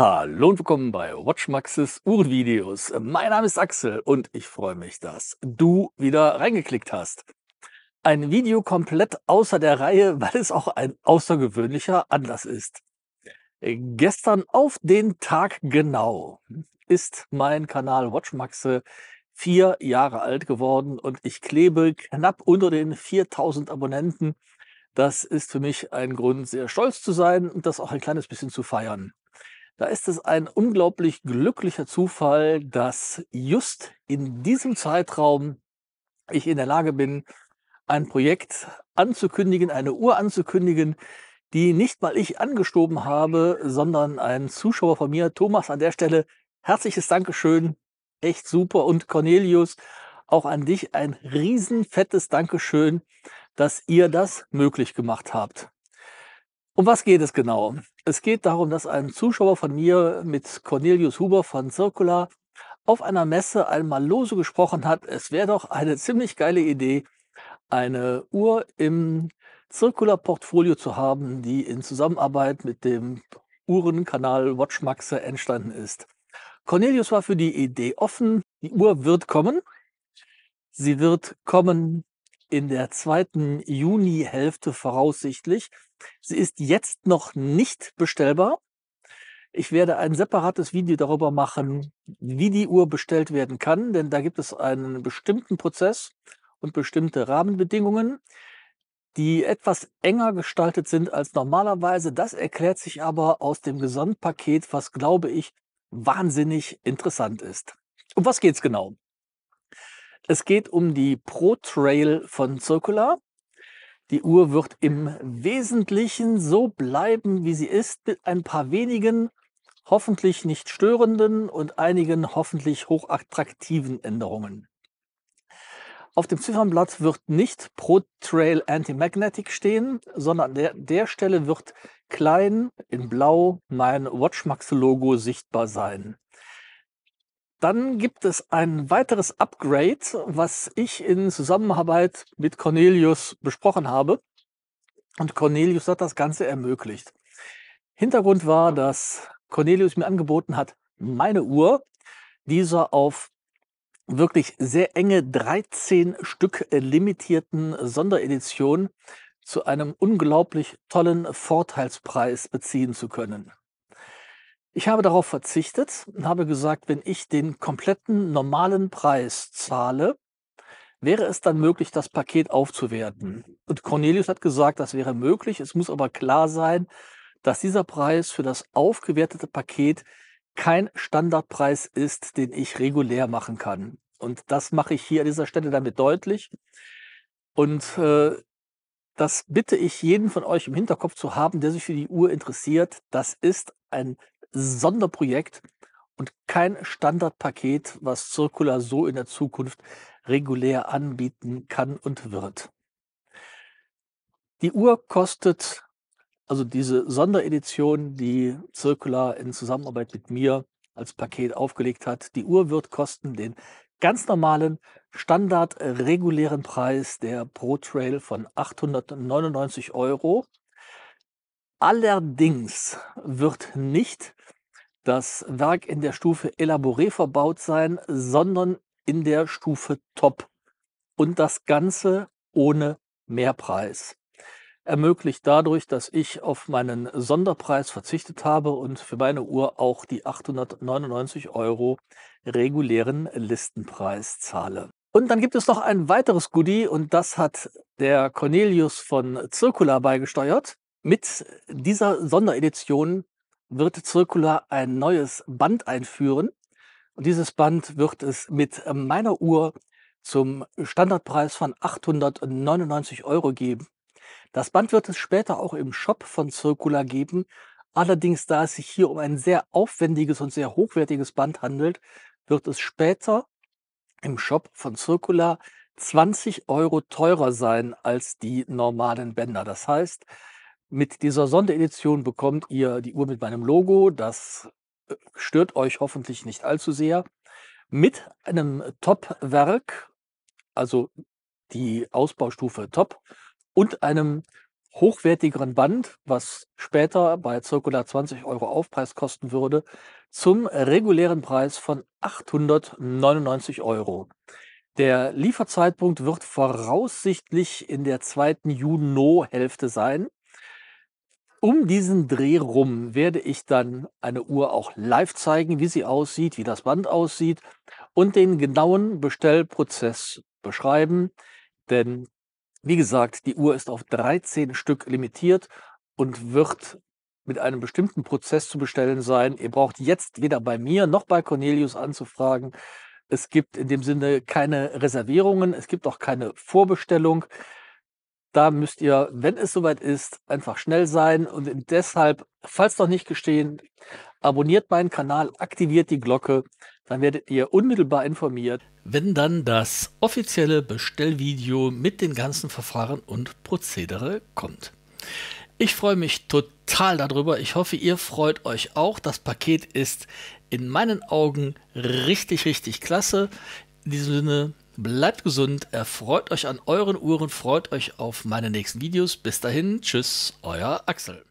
Hallo und willkommen bei Watchmaxes Uhrenvideos. Mein Name ist Axel und ich freue mich, dass du wieder reingeklickt hast. Ein Video komplett außer der Reihe, weil es auch ein außergewöhnlicher Anlass ist. Gestern auf den Tag genau ist mein Kanal Watchmaxe vier Jahre alt geworden und ich klebe knapp unter den 4000 Abonnenten. Das ist für mich ein Grund, sehr stolz zu sein und das auch ein kleines bisschen zu feiern. Da ist es ein unglaublich glücklicher Zufall, dass just in diesem Zeitraum ich in der Lage bin, ein Projekt anzukündigen, eine Uhr anzukündigen, die nicht mal ich angestoben habe, sondern ein Zuschauer von mir, Thomas, an der Stelle herzliches Dankeschön, echt super. Und Cornelius, auch an dich ein riesenfettes Dankeschön, dass ihr das möglich gemacht habt. Um was geht es genau? Es geht darum, dass ein Zuschauer von mir mit Cornelius Huber von Circular auf einer Messe einmal lose gesprochen hat, es wäre doch eine ziemlich geile Idee, eine Uhr im Circular-Portfolio zu haben, die in Zusammenarbeit mit dem Uhrenkanal Watchmaxe entstanden ist. Cornelius war für die Idee offen. Die Uhr wird kommen. Sie wird kommen in der zweiten Junihälfte voraussichtlich. Sie ist jetzt noch nicht bestellbar. Ich werde ein separates Video darüber machen, wie die Uhr bestellt werden kann, denn da gibt es einen bestimmten Prozess und bestimmte Rahmenbedingungen, die etwas enger gestaltet sind als normalerweise. Das erklärt sich aber aus dem Gesamtpaket, was, glaube ich, wahnsinnig interessant ist. Um was geht's genau? Es geht um die Pro Trail von Circular. Die Uhr wird im Wesentlichen so bleiben, wie sie ist, mit ein paar wenigen hoffentlich nicht störenden und einigen hoffentlich hochattraktiven Änderungen. Auf dem Ziffernblatt wird nicht Pro Trail Anti-Magnetic stehen, sondern an der, der Stelle wird klein in blau mein Watchmax-Logo sichtbar sein. Dann gibt es ein weiteres Upgrade, was ich in Zusammenarbeit mit Cornelius besprochen habe. Und Cornelius hat das Ganze ermöglicht. Hintergrund war, dass Cornelius mir angeboten hat, meine Uhr, dieser auf wirklich sehr enge 13 Stück limitierten Sonderedition zu einem unglaublich tollen Vorteilspreis beziehen zu können. Ich habe darauf verzichtet und habe gesagt, wenn ich den kompletten normalen Preis zahle, wäre es dann möglich, das Paket aufzuwerten. Und Cornelius hat gesagt, das wäre möglich. Es muss aber klar sein, dass dieser Preis für das aufgewertete Paket kein Standardpreis ist, den ich regulär machen kann. Und das mache ich hier an dieser Stelle damit deutlich. Und äh, das bitte ich jeden von euch im Hinterkopf zu haben, der sich für die Uhr interessiert. Das ist ein Sonderprojekt und kein Standardpaket, was Circular so in der Zukunft regulär anbieten kann und wird. Die Uhr kostet, also diese Sonderedition, die Circular in Zusammenarbeit mit mir als Paket aufgelegt hat, die Uhr wird kosten den ganz normalen, standardregulären Preis der Pro Trail von 899 Euro. Allerdings wird nicht das Werk in der Stufe Elaboré verbaut sein, sondern in der Stufe Top. Und das Ganze ohne Mehrpreis. Ermöglicht dadurch, dass ich auf meinen Sonderpreis verzichtet habe und für meine Uhr auch die 899 Euro regulären Listenpreis zahle. Und dann gibt es noch ein weiteres Goodie und das hat der Cornelius von Circular beigesteuert. Mit dieser Sonderedition wird Circular ein neues Band einführen. Und dieses Band wird es mit äh, meiner Uhr zum Standardpreis von 899 Euro geben. Das Band wird es später auch im Shop von Circular geben. Allerdings, da es sich hier um ein sehr aufwendiges und sehr hochwertiges Band handelt, wird es später im Shop von Circular 20 Euro teurer sein als die normalen Bänder. Das heißt, mit dieser Sonderedition bekommt ihr die Uhr mit meinem Logo. Das äh, stört euch hoffentlich nicht allzu sehr. Mit einem Top-Werk, also die Ausbaustufe Top, und einem hochwertigeren Band, was später bei ca. 20 Euro Aufpreis kosten würde, zum regulären Preis von 899 Euro. Der Lieferzeitpunkt wird voraussichtlich in der zweiten Juni-Hälfte sein. Um diesen Dreh rum werde ich dann eine Uhr auch live zeigen, wie sie aussieht, wie das Band aussieht und den genauen Bestellprozess beschreiben. Denn, wie gesagt, die Uhr ist auf 13 Stück limitiert und wird mit einem bestimmten Prozess zu bestellen sein. Ihr braucht jetzt weder bei mir noch bei Cornelius anzufragen. Es gibt in dem Sinne keine Reservierungen, es gibt auch keine Vorbestellung da müsst ihr, wenn es soweit ist, einfach schnell sein. Und deshalb, falls noch nicht gestehen, abonniert meinen Kanal, aktiviert die Glocke, dann werdet ihr unmittelbar informiert. Wenn dann das offizielle Bestellvideo mit den ganzen Verfahren und Prozedere kommt. Ich freue mich total darüber. Ich hoffe, ihr freut euch auch. Das Paket ist in meinen Augen richtig, richtig klasse. In diesem Sinne, Bleibt gesund, erfreut euch an euren Uhren, freut euch auf meine nächsten Videos. Bis dahin, tschüss, euer Axel.